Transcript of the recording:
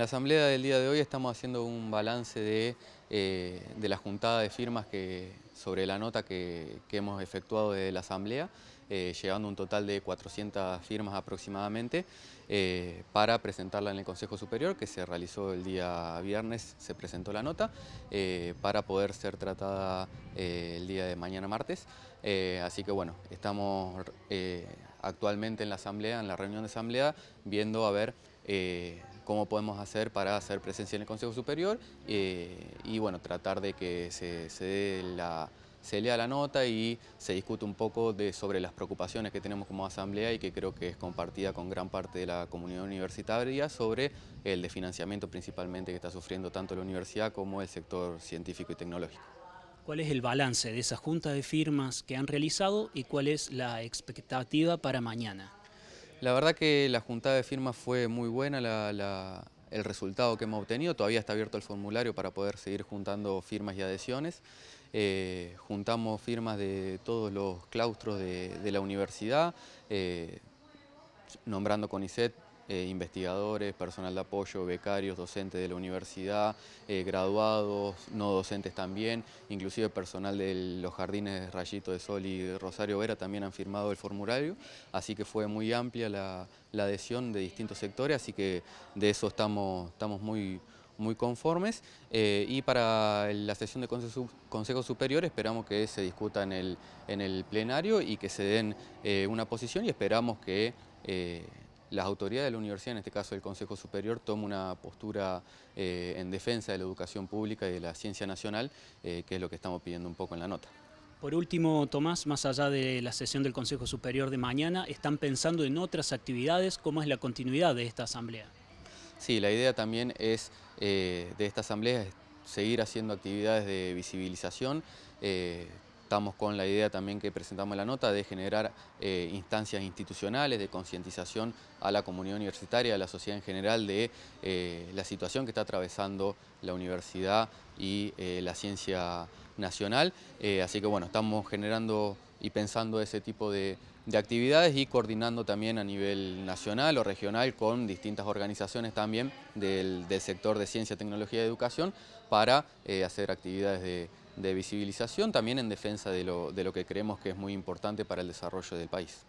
En la asamblea del día de hoy estamos haciendo un balance de, eh, la juntada de firmas que, sobre la nota que, hemos efectuado desde la asamblea, eh, llegando un total de 400 firmas aproximadamente, eh, para presentarla en el Consejo Superior, que se realizó el día viernes, se presentó la nota, para poder ser tratada el día de mañana martes. así que bueno, estamos actualmente en la asamblea, en la reunión de asamblea, viendo a ver cómo podemos hacer para hacer presencia en el Consejo Superior eh, y bueno, tratar de que se, dé la, lea la nota y se discute un poco sobre las preocupaciones que tenemos como asamblea y que creo que es compartida con gran parte de la comunidad universitaria sobre el desfinanciamiento principalmente que está sufriendo tanto la universidad como el sector científico y tecnológico. ¿Cuál es el balance de esa junta de firmas que han realizado y cuál es la expectativa para mañana? La verdad que la juntada de firmas fue muy buena, el resultado que hemos obtenido. Todavía está abierto el formulario para poder seguir juntando firmas y adhesiones. Eh, juntamos firmas de todos los claustros de, la universidad, eh, nombrando nombrando CONICET eh, investigadores, personal de apoyo, becarios, docentes de la universidad, eh, graduados, no docentes también, inclusive personal de los jardines Rayito de Sol y Rosario Vera también han firmado el formulario, así que fue muy amplia la, adhesión de distintos sectores, así que de eso estamos, estamos muy muy conformes eh, y para la sesión de consejo, Superior esperamos que se discuta en el, en el plenario y que se den una posición y esperamos que las autoridades de la universidad, en este caso el Consejo Superior, toma una postura eh, en defensa de la educación pública y de la ciencia nacional, eh, que es lo que estamos pidiendo un poco en la nota. Por último, Tomás, más allá de la sesión del Consejo Superior de mañana, ¿están pensando en otras actividades? ¿Cómo es la continuidad de esta asamblea? Sí, la idea también es eh, de esta asamblea seguir haciendo actividades de visibilización, Estamos con la idea también que presentamos en la nota de generar eh, instancias institucionales de concientización a la comunidad universitaria, a la sociedad en general, de eh, la situación que está atravesando la universidad y eh, la ciencia nacional. así que bueno, estamos generando y pensando ese tipo de, actividades y coordinando también a nivel nacional o regional con distintas organizaciones también del, sector de ciencia, tecnología y educación para hacer actividades de, de visibilización, también en defensa de lo, de lo que creemos que es muy importante para el desarrollo del país.